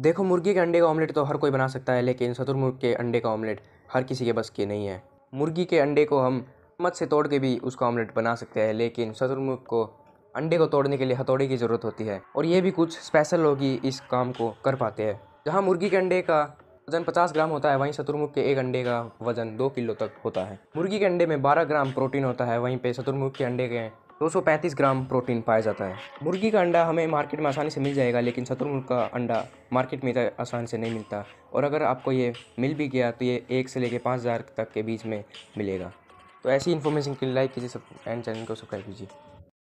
देखो मुर्गी के अंडे का ऑमलेट तो हर कोई बना सकता है लेकिन शतुरमुर्ग के अंडे का ऑमलेट हर किसी के बस के नहीं है मुर्गी के अंडे को हम मत से तोड़ के भी उसका ऑमलेट बना सकते हैं लेकिन शतुरमुर्ग को अंडे को तोड़ने के लिए हथौड़े की ज़रूरत होती है और ये भी कुछ स्पेशल लोग ही इस काम को कर पाते हैं जहाँ मुर्गी के अंडे का वजन 50 ग्राम होता है वहीं शतुरमुख के एक अंडे का वजन दो किलो तक होता है मुर्गी के अंडे में 12 ग्राम प्रोटीन होता है वहीं पे शतुर्मुर्ग के अंडे के 235 ग्राम प्रोटीन पाया जाता है मुर्गी का अंडा हमें मार्केट में आसानी से मिल जाएगा लेकिन शत्रुमुर्ग का अंडा मार्केट में आसान से नहीं मिलता और अगर आपको ये मिल भी गया तो ये एक से लेकर पाँच हज़ार तक के बीच में मिलेगा तो ऐसी इन्फॉर्मेशन के लिए लाइक कीजिए सब एंड चैनल को सब्सक्राइब कीजिए